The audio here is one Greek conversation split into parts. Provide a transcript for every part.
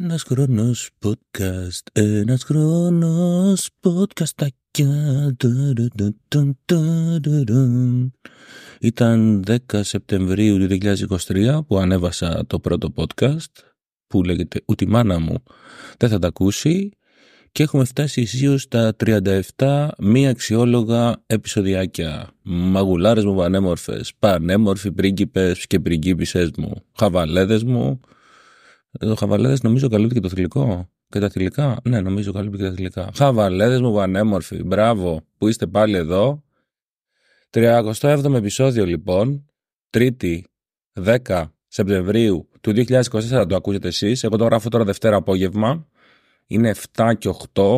Ένας χρόνος podcast. Ένας χρόνος podcast. Ήταν 10 Σεπτεμβρίου του 2023 που ανέβασα το πρώτο podcast που λέγεται Ούτε μάνα μου δεν θα τα ακούσει και έχουμε φτάσει ισίως στα 37 μη αξιόλογα επεισοδιάκια. Μαγουλάρες μου πανέμορφες, πανέμορφοι πρίγκιπες και πριγκίπισε μου, χαβαλέδες μου, ε, ο Χαβαλέδε νομίζω καλύπτει και το θηλυκό. Και τα θηλυκά. Ναι, νομίζω καλύπτει και τα θηλυκά. Χαβαλέδε μου, πανέμορφοι. Μπράβο που είστε πάλι εδώ. 37ο επεισόδιο λοιπόν. Τρίτη 10 Σεπτεμβρίου του 2024 το ακούσετε εσείς. Εγώ το γράφω τώρα Δευτέρα απόγευμα. Είναι 7 και 8.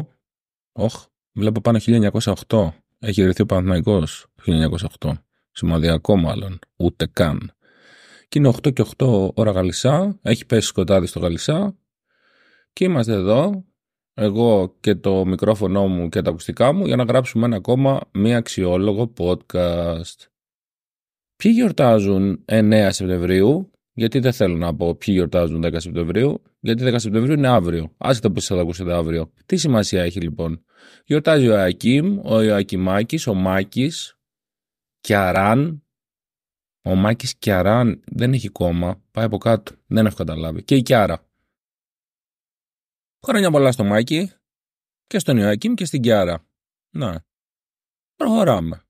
Οχ, βλέπω πάνω 1908. Έχει βρεθεί ο Παναθηναϊκός 1908. Σημαδιακό μάλλον. Ούτε καν. Και είναι 8 και 8 ώρα Γαλισά. Έχει πέσει σκοτάδι στο Γαλισά. Και είμαστε εδώ, εγώ και το μικρόφωνο μου και τα ακουστικά μου, για να γράψουμε ένα ακόμα μια αξιόλογο podcast. Ποιοι γιορτάζουν 9 Σεπτεμβρίου, γιατί δεν θέλω να πω ποιοι γιορτάζουν 10 Σεπτεμβρίου, γιατί 10 Σεπτεμβρίου είναι αύριο. Άσχετα που θα το ακούσετε αύριο. Τι σημασία έχει λοιπόν. Γιορτάζει ο Ιωακίμ, ο Ιωακιμάκη, ο Μάκης, Κιαράν, ο Μάκης Κιαρά δεν έχει κόμμα. Πάει από κάτω. Δεν έχω καταλάβει. Και η Κιάρα. Χρόνια πολλά στο Μάκη και στον Ιωακήμ και στην Κιάρα. Να. Προχωράμε.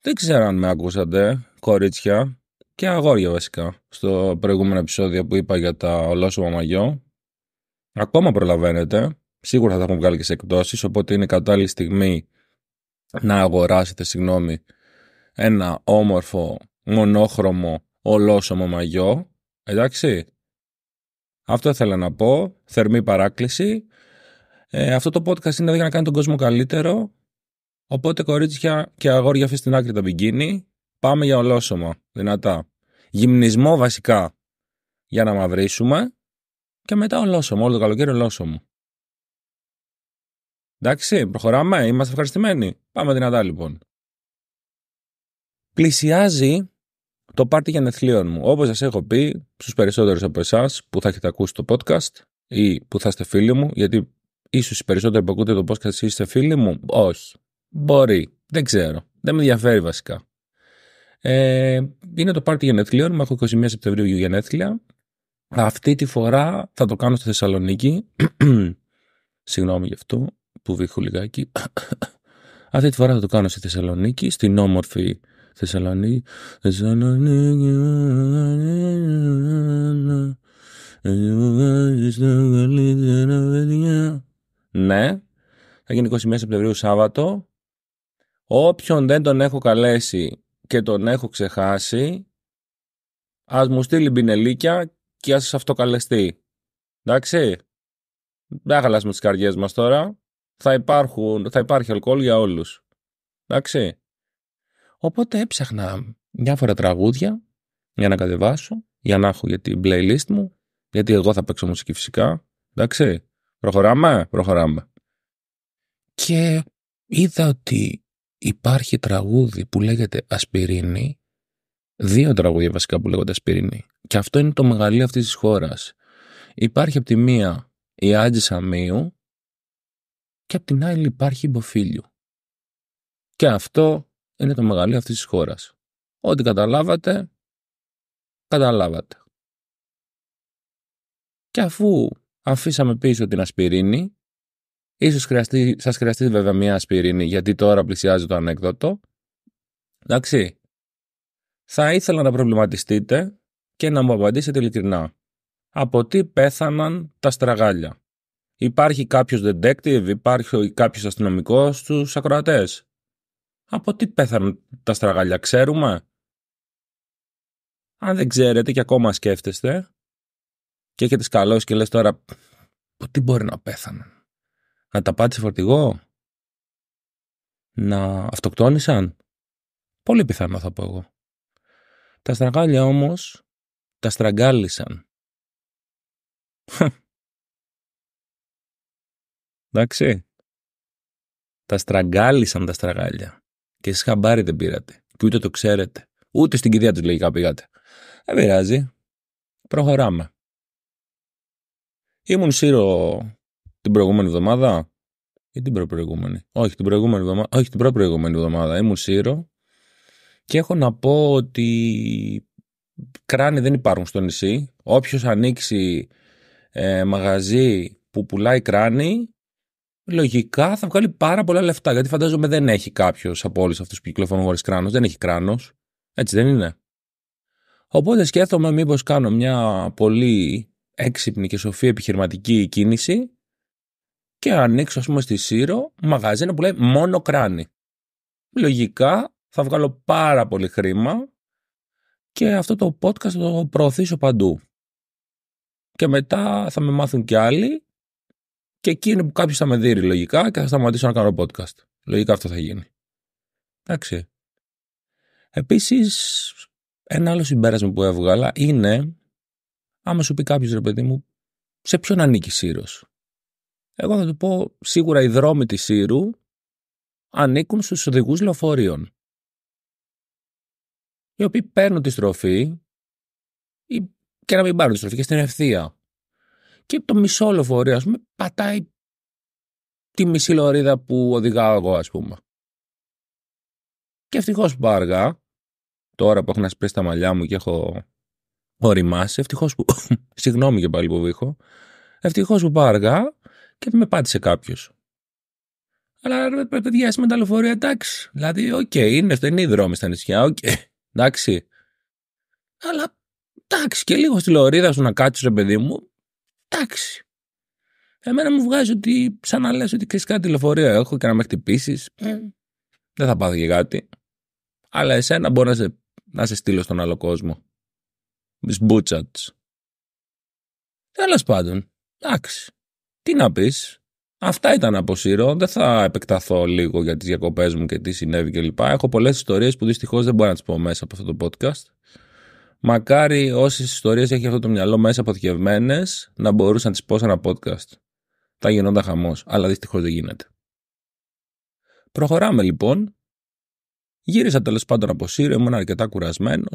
Δεν ξέρω αν με ακούσατε, κορίτσια και αγόρια βασικά, στο προηγούμενο επεισόδιο που είπα για τα ολόσωμα μαγιό. Ακόμα προλαβαίνετε. Σίγουρα θα τα έχουν βγάλει και σε εκπτώσεις, οπότε είναι κατάλληλη στιγμή να αγοράσετε, συγγνώμη, ένα όμορφο, μονόχρωμο, ολόσωμο μαγιό. Εντάξει. Αυτό ήθελα να πω. Θερμή παράκληση. Ε, αυτό το podcast είναι για να κάνει τον κόσμο καλύτερο. Οπότε κορίτσια και αγόρια αφήστε στην άκρη τα μπιγκίνι. Πάμε για ολόσωμα. Δυνατά. Γυμνισμό βασικά. Για να μαυρίσουμε. Και μετά ολόσωμο. Όλο το καλοκαίρι ολόσωμα Εντάξει, προχωράμε. Είμαστε ευχαριστημένοι. Πάμε δυνατά λοιπόν πλησιάζει το πάρτι για νεθλίων μου. Όπως σας έχω πει στους περισσότερους από εσάς που θα έχετε ακούσει το podcast ή που θα είστε φίλοι μου, γιατί ίσως οι περισσότεροι που ακούτε το podcast είστε φίλοι μου. Όχι. Μπορεί. Δεν ξέρω. Δεν με ενδιαφέρει βασικά. Ε, είναι το πάρτι γενεθλίων μου. Έχω 21 Σεπτεμβρίου γενέθλια. Αυτή τη φορά θα το κάνω στη Θεσσαλονίκη. Συγγνώμη γι' αυτό που βήχω λιγάκι. Αυτή τη φορά θα το κάνω στη Θεσσαλονίκη, στην όμορφη Θεσσαλονίκη. Θεσσαλονίκη. Ναι, θα γίνει 21 Σεπτεμβρίου Σάββατο. Όποιον δεν τον έχω καλέσει και τον έχω ξεχάσει, ας μου στείλει μπινελίκια και ας αυτοκαλεστεί. Εντάξει. Δεν χαλάσουμε τις καρδιές μας τώρα. Θα, υπάρχουν, θα υπάρχει αλκοόλ για όλους. Εντάξει. Οπότε έψαχνα διάφορα τραγούδια για να κατεβάσω, για να έχω για την playlist μου, γιατί εγώ θα παίξω μουσική φυσικά. Εντάξει, προχωράμε, προχωράμε. Και είδα ότι υπάρχει τραγούδι που λέγεται Ασπιρίνη, δύο τραγούδια βασικά που λέγονται Ασπιρίνη. Και αυτό είναι το μεγαλείο αυτής της χώρας. Υπάρχει από τη μία η Άντζη Σαμίου και από την άλλη υπάρχει η Μποφίλιο. Και αυτό είναι το μεγαλείο αυτής της χώρας. Ό,τι καταλάβατε, καταλάβατε. Και αφού αφήσαμε πίσω την ασπιρίνη, ίσως χρειαστεί, σας χρειαστεί βέβαια μια ασπιρίνη, γιατί τώρα πλησιάζει το ανέκδοτο, εντάξει, θα ήθελα να προβληματιστείτε και να μου απαντήσετε ειλικρινά. Από τι πέθαναν τα στραγάλια. Υπάρχει κάποιος detective, υπάρχει κάποιος αστυνομικός στους ακροατές. Από τι πέθαναν τα στραγάλια, ξέρουμε. Αν δεν ξέρετε και ακόμα σκέφτεστε και έχετε σκαλώσει και λες τώρα από τι μπορεί να πέθαναν. Να τα πάτησε φορτηγό. Να αυτοκτόνησαν. Πολύ πιθανό θα πω εγώ. Τα στραγάλια όμως τα στραγγάλισαν. Εντάξει. Τα στραγγάλισαν τα στραγάλια. Και εσείς χαμπάρι δεν πήρατε. Και ούτε το ξέρετε. Ούτε στην κηδεία τους λογικά πήγατε. Δεν πειράζει. Προχωράμε. Ήμουν σύρο την προηγούμενη εβδομάδα. Ή την προηγούμενη. Όχι, την προηγούμενη εβδομάδα. Όχι, την προπροηγούμενη εβδομάδα. Ήμουν σύρο. Και έχω να πω ότι κράνη δεν υπάρχουν στο νησί. Όποιος ανοίξει ε, μαγαζί που πουλάει κράνη λογικά θα βγάλει πάρα πολλά λεφτά. Γιατί φαντάζομαι δεν έχει κάποιος από όλους αυτούς που κυκλοφορούν χωρίς κράνος. Δεν έχει κράνος. Έτσι δεν είναι. Οπότε σκέφτομαι μήπως κάνω μια πολύ έξυπνη και σοφή επιχειρηματική κίνηση και ανοίξω, ας πούμε, στη Σύρο μαγαζίνο που λέει μόνο κράνη. Λογικά θα βγάλω πάρα πολύ χρήμα και αυτό το podcast θα το προωθήσω παντού. Και μετά θα με μάθουν κι άλλοι και εκεί είναι που κάποιος θα με δει λογικά και θα σταματήσω να κάνω podcast. Λογικά αυτό θα γίνει. Εντάξει. Επίσης, ένα άλλο συμπέρασμα που έβγαλα είναι, άμα σου πει κάποιος ρε παιδί μου, σε ποιον ανήκει Σύρος. Εγώ θα του πω σίγουρα οι δρόμοι της Σύρου ανήκουν στους οδηγούς λεωφορείων. Οι οποίοι παίρνουν τη στροφή ή και να μην πάρουν τη στροφή και στην ευθεία και το μισό λεωφορείο, ας πούμε, πατάει τη μισή λωρίδα που οδηγάω εγώ, ας πούμε. Και ευτυχώς που πάω αργά, τώρα που έχω να σπίσει τα μαλλιά μου και έχω οριμάσει, ευτυχώς που. Συγγνώμη και πάλι που βήχω. Ευτυχώς που πάω αργά και με πάτησε κάποιος. Αλλά ρε παιδιά, εσύ με τα λεωφορεία εντάξει. Δηλαδή, οκ, okay, είναι, είναι οι δρόμοι στα νησιά, οκ. Okay, εντάξει. Αλλά εντάξει, και λίγο στη λωρίδα σου να κάτσει, ρε παιδί μου, Εντάξει. Εμένα μου βγάζει ότι σαν να λες ότι ξέρεις κάτι τηλεφορία έχω και να με χτυπήσεις. Ε. Δεν θα πάθει και κάτι. Αλλά εσένα μπορεί να σε, να σε στείλω στον άλλο κόσμο. Μη μπούτσα Τέλος πάντων. Εντάξει. Τι να πεις. Αυτά ήταν από Σύρο. Δεν θα επεκταθώ λίγο για τις διακοπές μου και τι συνέβη κλπ. Έχω πολλές ιστορίες που δυστυχώς δεν μπορώ να τις πω μέσα από αυτό το podcast. Μακάρι όσες ιστορίες έχει αυτό το μυαλό μέσα αποθηκευμένες να μπορούσαν να τις πω σε ένα podcast. Θα γινόταν χαμός, αλλά δυστυχώς δεν γίνεται. Προχωράμε λοιπόν. Γύρισα τέλος πάντων από Σύριο, ήμουν αρκετά κουρασμένος.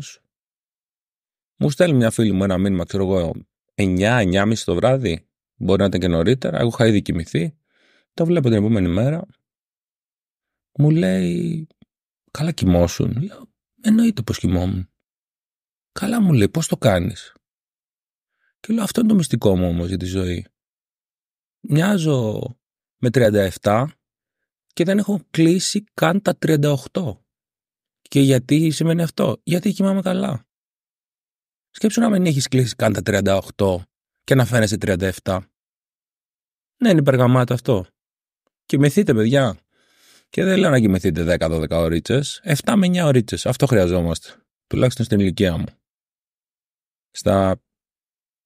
Μου στέλνει μια φίλη μου ένα μήνυμα, ξέρω εγώ, 9-9.30 το βράδυ. Μπορεί να ήταν και νωρίτερα. Εγώ είχα ήδη κοιμηθεί. Το βλέπω την επόμενη μέρα. Μου λέει, Καλά κοιμόσουν. Λέω, Εννοείται πως κοιμόμουν. Καλά μου λέει, πώς το κάνεις. Και λέω, αυτό είναι το μυστικό μου όμως για τη ζωή. Μοιάζω με 37 και δεν έχω κλείσει καν τα 38. Και γιατί σημαίνει αυτό. Γιατί κοιμάμαι καλά. Σκέψου να μην έχεις κλείσει καν τα 38 και να φαίνεσαι 37. Ναι, είναι υπεργαμάτο αυτό. Κοιμηθείτε, παιδιά. Και δεν λέω να κοιμηθείτε 10-12 ώρε. 7 με 9 ώρες. Αυτό χρειαζόμαστε. Τουλάχιστον στην ηλικία μου στα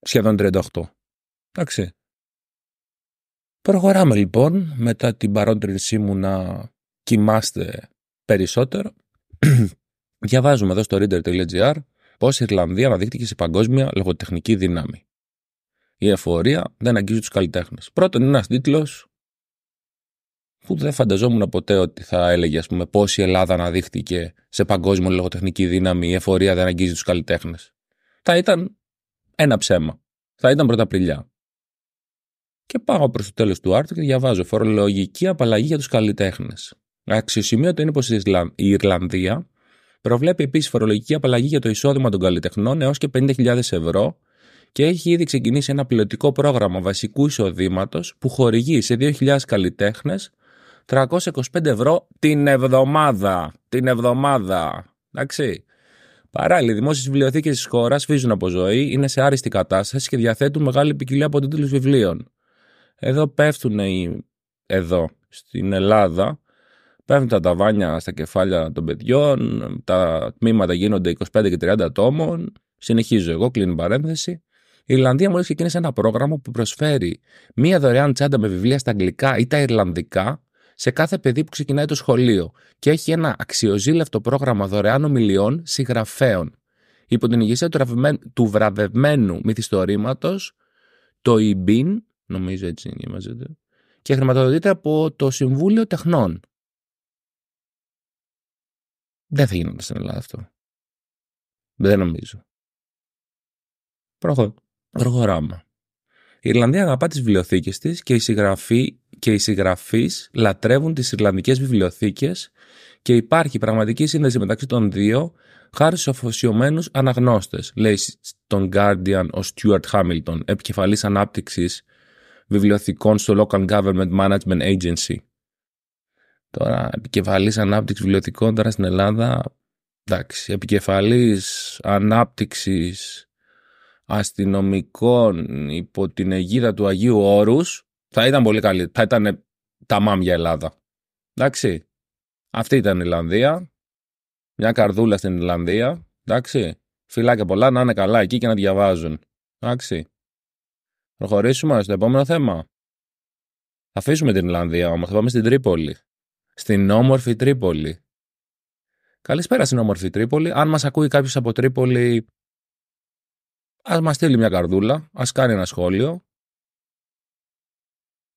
σχεδόν 38. Εντάξει. Προχωράμε λοιπόν μετά την παρόντρινσή μου να κοιμάστε περισσότερο. Διαβάζουμε εδώ στο reader.gr πώς η Ιρλανδία αναδείχθηκε σε παγκόσμια λογοτεχνική δύναμη. Η εφορία δεν αγγίζει τους καλλιτέχνες. Πρώτον είναι ένας τίτλος που δεν φανταζόμουν ποτέ ότι θα έλεγε ας πούμε, πώς η Ελλάδα αναδείχθηκε σε παγκόσμια λογοτεχνική δύναμη η εφορία δεν αγγίζει τους καλλιτέχνες θα ήταν ένα ψέμα. Θα ήταν πρωταπριλιά. Και πάω προς το τέλος του άρθρου και διαβάζω φορολογική απαλλαγή για τους καλλιτέχνες. Αξιοσημείωτο είναι πως η Ιρλανδία προβλέπει επίσης φορολογική απαλλαγή για το εισόδημα των καλλιτεχνών έως και 50.000 ευρώ και έχει ήδη ξεκινήσει ένα πιλωτικό πρόγραμμα βασικού εισοδήματος που χορηγεί σε 2.000 καλλιτέχνε 325 ευρώ την εβδομάδα. Την εβδομάδα. Εντάξει. Παράλληλα, οι δημόσιες βιβλιοθήκες της χώρας φύζουν από ζωή, είναι σε άριστη κατάσταση και διαθέτουν μεγάλη ποικιλία από τίτλους βιβλίων. Εδώ πέφτουν οι. Εδώ, στην Ελλάδα, πέφτουν τα ταβάνια στα κεφάλια των παιδιών, τα τμήματα γίνονται 25 και 30 τόμων. Συνεχίζω εγώ, κλείνω παρένθεση. Η Ιρλανδία μόλις ξεκίνησε ένα πρόγραμμα που προσφέρει μία δωρεάν τσάντα με βιβλία στα αγγλικά ή τα Ιρλανδικά σε κάθε παιδί που ξεκινάει το σχολείο και έχει ένα αξιοζήλευτο πρόγραμμα δωρεάν ομιλιών συγγραφέων. Υπό την ηγεσία του βραβευμένου μυθιστορήματος, το ΙΜΠΙΝ, νομίζω έτσι ονομάζεται, και χρηματοδοτείται από το Συμβούλιο Τεχνών. Δεν θα γίνονται στην Ελλάδα αυτό. Δεν νομίζω. Προχω... Προχωράμε. Η Ιρλανδία αγαπά τις βιβλιοθήκες της και οι συγγραφείς λατρεύουν τις Ιρλανδικές βιβλιοθήκες και υπάρχει πραγματική σύνδεση μεταξύ των δύο χάρη στους αφοσιωμένους αναγνώστες, λέει στον Guardian ο Stuart Hamilton, επικεφαλής ανάπτυξης βιβλιοθηκών στο Local Government Management Agency. Τώρα, επικεφαλής ανάπτυξης βιβλιοθηκών τώρα στην Ελλάδα, εντάξει, επικεφαλής ανάπτυξης αστυνομικών υπό την αιγίδα του Αγίου Όρους θα ήταν πολύ καλή. Θα ήταν τα μάμια Ελλάδα. Εντάξει. Αυτή ήταν η Ιρλανδία. Μια καρδούλα στην Ιρλανδία. Εντάξει. φυλάκια πολλά να είναι καλά εκεί και να διαβάζουν. Εντάξει. Προχωρήσουμε στο επόμενο θέμα. Αφήσουμε την Ιρλανδία όμως. Θα πάμε στην Τρίπολη. Στην όμορφη Τρίπολη. Καλησπέρα στην όμορφη Τρίπολη. Αν μας ακούει κάποιος από Τρίπολη Ας μας στείλει μια καρδούλα, ας κάνει ένα σχόλιο.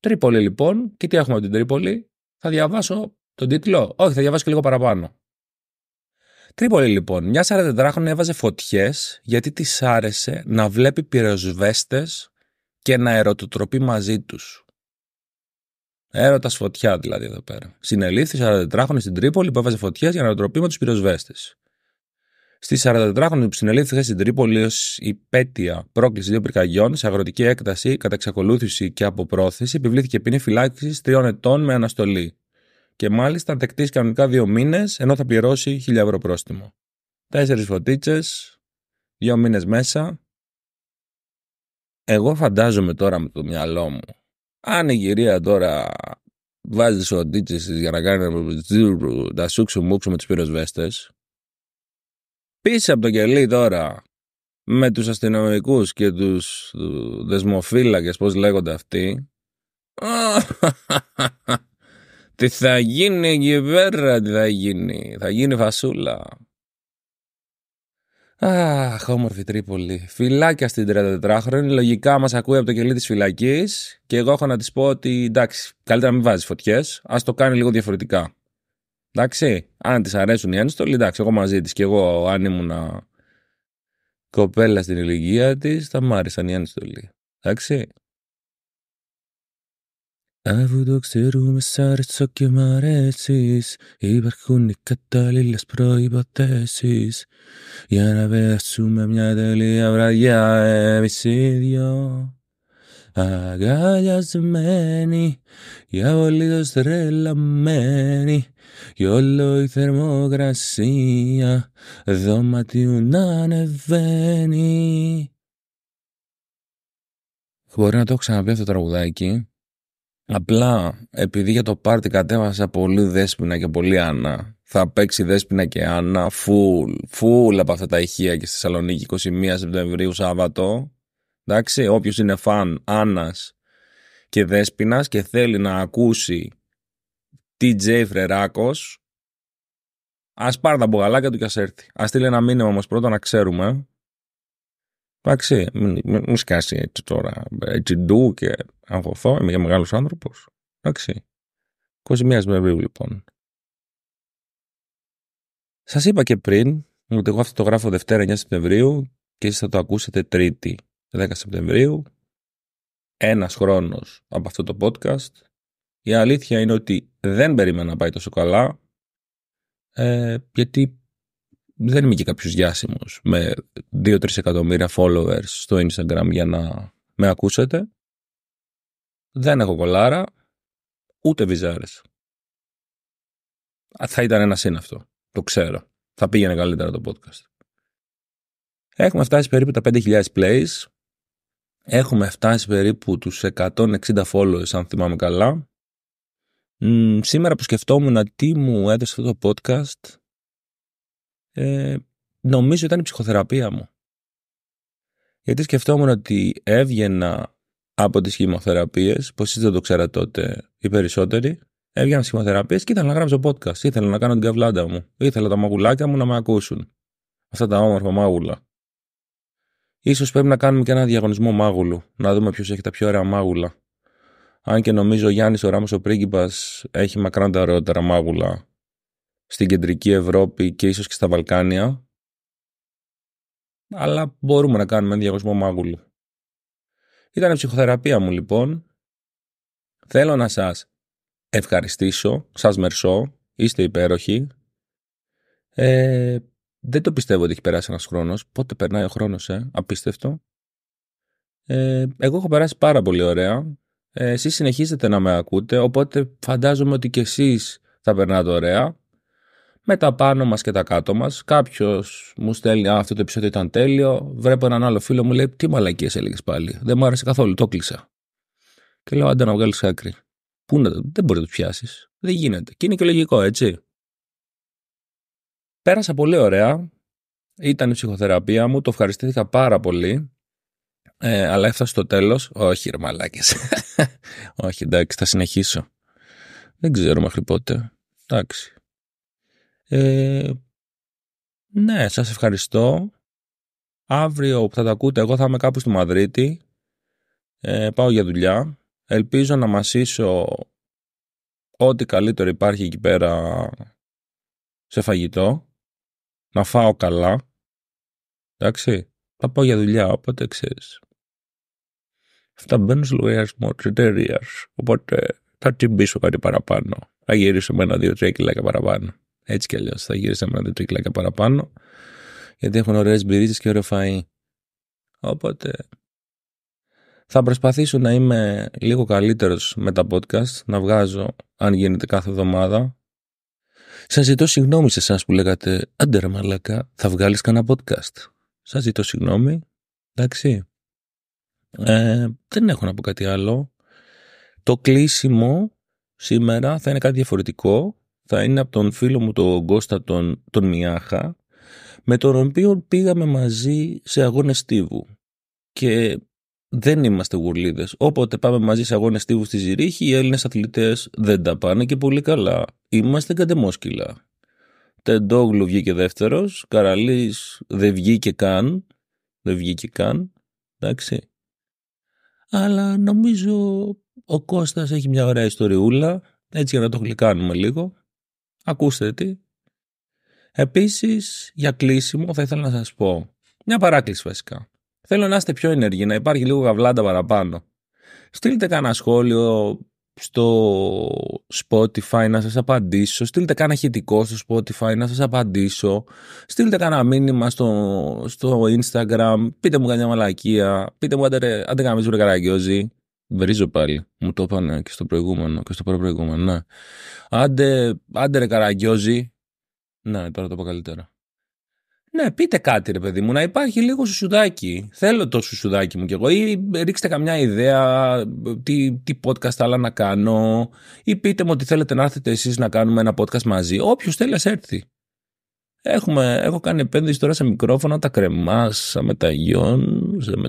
Τρίπολη λοιπόν, και τι έχουμε από την Τρίπολη. Θα διαβάσω τον τίτλο. Όχι, θα διαβάσω και λίγο παραπάνω. Τρίπολη λοιπόν, μια 44χρονη έβαζε φωτιές γιατί της άρεσε να βλέπει πυροσβέστες και να ερωτοτροπεί μαζί τους. Έρωτας φωτιά δηλαδή εδώ πέρα. Συνελήφθη 44χρονη στην Τρίπολη που έβαζε φωτιές για να ερωτοτροπεί με τους πυροσβέστες. Στι 44χρονη που συνελήφθηκε στην Τρίπολη ως υπέτεια πρόκληση δύο πυρκαγιών σε αγροτική έκταση κατά εξακολούθηση και αποπρόθεση επιβλήθηκε ποινή φυλάκισης τριών ετών με αναστολή. Και μάλιστα δεκτή κανονικά δύο μήνες ενώ θα πληρώσει 1000 ευρώ πρόστιμο. Τέσσερις φωτίτσες, δύο μήνες μέσα. Εγώ φαντάζομαι τώρα με το μυαλό μου. Αν η γυρία τώρα βάζει φωτίτσες για να κάνει τα σούξου μουξου με του πυροσβέστες, πίσω από το κελί τώρα με τους αστυνομικούς και τους ε, δεσμοφύλακες, πώς λέγονται αυτοί. Τι θα γίνει εκεί πέρα, τι θα γίνει. Θα γίνει φασούλα. Αχ, όμορφη Τρίπολη. Φυλάκια στην 34χρονη. Λογικά μας ακούει από το κελί της φυλακής. Και εγώ έχω να της πω ότι εντάξει, καλύτερα να μην βάζεις φωτιές. Ας το κάνει λίγο διαφορετικά. Εντάξει, αν της αρέσουν οι Άνιστολοι, εντάξει, εγώ μαζί της και εγώ, αν ήμουνα κοπέλα στην ηλικία της, θα μ' άρεσαν οι Άνιστολοι. Εντάξει. Αφού το ξέρουμε σ' αρέσω και μ' αρέσεις Υπάρχουν οι κατάλληλες προϋποθέσεις Για να περάσουμε μια τελεία βραδιά εμείς οι δυο αγκαλιασμένη για ολίγος τρελαμένη κι όλο η θερμοκρασία δωματίου να ανεβαίνει Μπορεί να το έχω ξαναπεί αυτό το τραγουδάκι Απλά επειδή για το πάρτι κατέβασα πολύ Δέσποινα και πολύ άνα θα παίξει Δέσποινα και άνα φουλ, φουλ από αυτά τα ηχεία και στη Θεσσαλονίκη 21 Σεπτεμβρίου Σάββατο Εντάξει, όποιος είναι φαν Άννας και δέσπινας και θέλει να ακούσει TJ Φρεράκος, ας πάρει τα μπουγαλάκια του και ας έρθει. Ας στείλει ένα μήνυμα όμως πρώτα να ξέρουμε. Εντάξει, μην, σκάσει έτσι τώρα, έτσι ε, ντου και αγχωθώ, είμαι για μεγάλος άνθρωπος. Εντάξει. 21 Μεβρίου λοιπόν. Σας είπα και πριν ότι εγώ αυτό το γράφω Δευτέρα 9 Σεπτεμβρίου και εσείς θα το ακούσετε Τρίτη 10 Σεπτεμβρίου, ένας χρόνος από αυτό το podcast. Η αλήθεια είναι ότι δεν περίμενα να πάει τόσο καλά, ε, γιατί δεν είμαι και κάποιος διάσημος με 2-3 εκατομμύρια followers στο Instagram για να με ακούσετε. Δεν έχω κολάρα, ούτε βυζάρες. Θα ήταν ένα σύν αυτό, το ξέρω. Θα πήγαινε καλύτερα το podcast. Έχουμε φτάσει περίπου τα 5.000 plays Έχουμε φτάσει περίπου τους 160 followers αν θυμάμαι καλά. σήμερα που σκεφτόμουν τι μου έδωσε αυτό το podcast ε, νομίζω ήταν η ψυχοθεραπεία μου. Γιατί σκεφτόμουν ότι έβγαινα από τις χημοθεραπείες, πως εσείς δεν το ξέρα τότε οι περισσότεροι, έβγαινα στις χημοθεραπείες και ήθελα να γράψω podcast, ήθελα να κάνω την καβλάντα μου, ήθελα τα μαγουλάκια μου να με ακούσουν. Αυτά τα όμορφα μάγουλα. Ίσως πρέπει να κάνουμε και ένα διαγωνισμό μάγουλου, να δούμε ποιος έχει τα πιο ωραία μάγουλα. Αν και νομίζω ο Γιάννης ο Ράμος ο πρίγκιπας έχει μακράν τα ωραιότερα μάγουλα στην κεντρική Ευρώπη και ίσως και στα Βαλκάνια. Αλλά μπορούμε να κάνουμε ένα διαγωνισμό μάγουλου. Ήταν η ψυχοθεραπεία μου λοιπόν. Θέλω να σας ευχαριστήσω, σας μερσώ, είστε υπέροχοι. Ε, δεν το πιστεύω ότι έχει περάσει ένας χρόνος. Πότε περνάει ο χρόνος, ε? απίστευτο. Ε, εγώ έχω περάσει πάρα πολύ ωραία. Ε, εσείς συνεχίζετε να με ακούτε, οπότε φαντάζομαι ότι κι εσείς θα περνάτε ωραία. Με τα πάνω μας και τα κάτω μας. Κάποιος μου στέλνει «Α, αυτό το επεισόδιο ήταν τέλειο». Βρέπω έναν άλλο φίλο μου, λέει «Τι μαλακίες έλεγες πάλι, δεν μου άρεσε καθόλου, το κλείσα». Και λέω «Άντε να βγάλεις άκρη». Πού να το, δεν μπορεί να το πιάσεις. Δεν γίνεται. Και είναι και λογικό, έτσι. Πέρασα πολύ ωραία. Ήταν η ψυχοθεραπεία μου, το ευχαριστήθηκα πάρα πολύ. Ε, αλλά έφτασε στο τέλος. Όχι, ρε Όχι, εντάξει, θα συνεχίσω. Δεν ξέρω μέχρι πότε. Εντάξει. Ε, ναι, σας ευχαριστώ. Αύριο που θα τα ακούτε, εγώ θα είμαι κάπου στη Μαδρίτη. Ε, πάω για δουλειά. Ελπίζω να μασίσω ό,τι καλύτερο υπάρχει εκεί πέρα σε φαγητό να φάω καλά. Εντάξει, θα πάω για δουλειά, οπότε ξέρεις. Αυτά μπαίνουν στο λογαριασμό τη εταιρεία. Οπότε θα τσιμπήσω κάτι παραπάνω. Θα γυρίσω με ένα-δύο τρέκυλα και παραπάνω. Έτσι κι αλλιώς θα γυρίσω με ένα-δύο τρέκυλα και παραπάνω. Γιατί έχουν ωραίες μπυρίτσε και ωραίο φαΐ. Οπότε θα προσπαθήσω να είμαι λίγο καλύτερος με τα podcast, να βγάζω αν γίνεται κάθε εβδομάδα, Σας ζητώ συγγνώμη σε εσάς που λέγατε Άντε μαλακά, θα βγάλεις κανένα podcast. Σας ζητώ συγγνώμη. Εντάξει. Ε, δεν έχω να πω κάτι άλλο. Το κλείσιμο σήμερα θα είναι κάτι διαφορετικό. Θα είναι από τον φίλο μου τον Κώστα τον, τον Μιάχα, με τον οποίο πήγαμε μαζί σε αγώνες στίβου. Και δεν είμαστε γουρλίδες. Όποτε πάμε μαζί σε αγώνες τύπου στη Ζηρίχη, οι Έλληνες αθλητές δεν τα πάνε και πολύ καλά. Είμαστε κατεμόσκυλα. Τεντόγλου βγήκε δεύτερος. Καραλής δεν βγήκε καν. Δεν βγήκε καν. Εντάξει. Αλλά νομίζω ο Κώστας έχει μια ωραία ιστοριούλα, έτσι για να το γλυκάνουμε λίγο. Ακούστε τι. Επίσης, για κλείσιμο θα ήθελα να σας πω μια παράκληση βασικά. Θέλω να είστε πιο ενεργοί, να υπάρχει λίγο γαβλάντα παραπάνω. Στείλτε κανένα σχόλιο στο Spotify να σας απαντήσω. Στείλτε κανένα χητικό στο Spotify να σας απαντήσω. Στείλτε κανένα μήνυμα στο, στο Instagram. Πείτε μου κανένα μαλακία. Πείτε μου άντε, άντε Βρίζω πάλι. Μου το έπανε και στο προηγούμενο και στο προηγούμενο. Ναι. Άντε, ρε καραγκιόζη. Ναι, τώρα το πω καλύτερα. Ναι, πείτε κάτι ρε παιδί μου, να υπάρχει λίγο σουσουδάκι. Θέλω το σουσουδάκι μου κι εγώ. Ή ρίξτε καμιά ιδέα, τι, τι podcast άλλα να κάνω. Ή πείτε μου ότι θέλετε να έρθετε εσείς να κάνουμε ένα podcast μαζί. Όποιος θέλει ας έρθει. Έχουμε, έχω κάνει επένδυση τώρα σε μικρόφωνα, τα κρεμάσαμε με τα γιον, σε με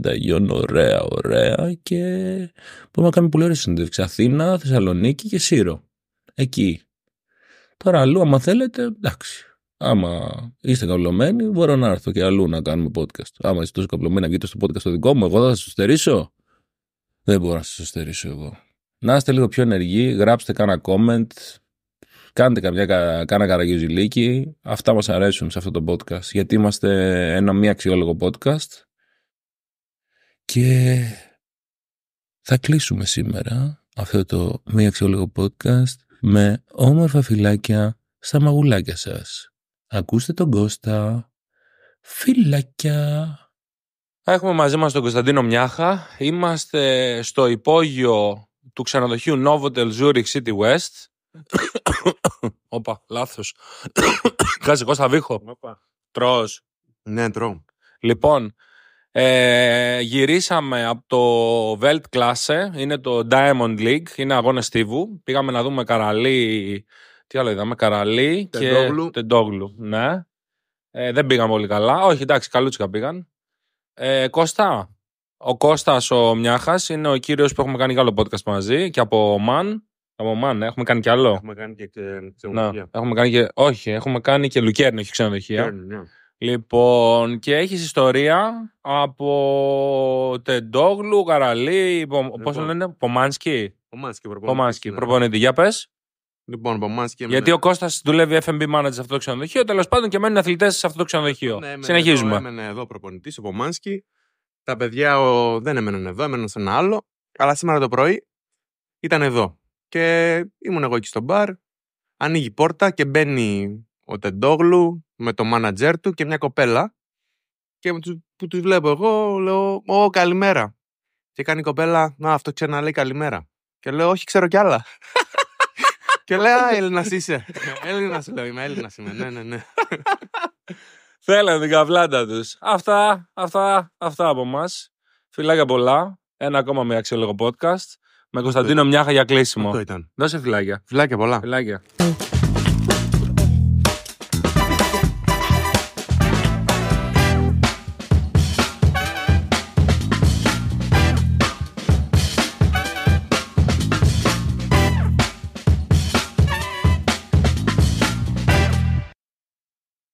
ωραία, ωραία και μπορούμε να κάνουμε πολύ ωραία συνέντευξη. Αθήνα, Θεσσαλονίκη και Σύρο. Εκεί. Τώρα αλλού, άμα θέλετε, εντάξει. Άμα είστε καπλωμένοι, μπορώ να έρθω και αλλού να κάνουμε podcast. Άμα είστε τόσο καπλωμένοι να βγείτε στο podcast το δικό μου, εγώ θα σας στερήσω. Δεν μπορώ να σας στερήσω εγώ. Να είστε λίγο πιο ενεργοί, γράψτε κάνα comment, κάντε καμιά, κάνα καραγιουζιλίκι. Αυτά μας αρέσουν σε αυτό το podcast, γιατί είμαστε ένα μη αξιόλογο podcast. Και θα κλείσουμε σήμερα αυτό το μη αξιόλογο podcast με όμορφα φυλάκια στα μαγουλάκια σας. Ακούστε τον Κώστα. Φιλάκια. Έχουμε μαζί μας τον Κωνσταντίνο Μιάχα. Είμαστε στο υπόγειο του ξενοδοχείου Novotel Zurich City West. Όπα, λάθος. Κάτσε Κώστα Βίχο. Τρως. Ναι, τρώω. Λοιπόν, ε, γυρίσαμε από το Weltklasse. είναι το Diamond League, είναι αγώνες στίβου. Πήγαμε να δούμε καραλή τι άλλο είδαμε, Καραλή και Τεντόγλου. Ναι. Ε, δεν πήγαν πολύ καλά. Όχι, εντάξει, καλούτσικα πήγαν. Ε, Κώστα. Ο Κώστας ο Μιάχας είναι ο κύριος που έχουμε κάνει και άλλο podcast μαζί και από Μαν. Από Μαν, έχουμε κάνει κι άλλο. Έχουμε κάνει και ξενοδοχεία. έχουμε κάνει Όχι, έχουμε κάνει και Λουκέρνη, όχι ξενοδοχεία. Ναι. Λοιπόν, και έχεις ιστορία από Τεντόγλου, Καραλή, λοιπόν. πώ λένε, Πομάνσκι. Πομάνσκι, προπονητή. Ναι. προπονητή. Για πες. Λοιπόν, από Γιατί ο Κώστας δουλεύει FMB manager σε αυτό το ξενοδοχείο, τέλος πάντων και μένουν αθλητές σε αυτό το ξενοδοχείο. Ναι, Συνεχίζουμε. Εδώ, έμενε εδώ προπονητής, ο Πομάνσκι. Τα παιδιά δεν έμεναν εδώ, έμεναν σε ένα άλλο. Αλλά σήμερα το πρωί ήταν εδώ. Και ήμουν εγώ εκεί στο μπαρ. Ανοίγει η πόρτα και μπαίνει ο Τεντόγλου με το manager του και μια κοπέλα. Και που του βλέπω εγώ, λέω: Ω, καλημέρα. Και κάνει η κοπέλα, Να, αυτό λέει καλημέρα. Και λέω: Όχι, ξέρω κι άλλα. Και λέει, Έλληνας είσαι. Έλληνας λέω, είμαι Έλληνας είμαι. Ναι, ναι, ναι. Θέλανε την καβλάντα τους. Αυτά, αυτά, αυτά από εμά. Φιλάκια πολλά. Ένα ακόμα με αξιόλογο podcast. Με Κωνσταντίνο Μιάχα για κλείσιμο. Αυτό ήταν. Δώσε φιλάκια. Φιλάκια πολλά. Φιλάκια.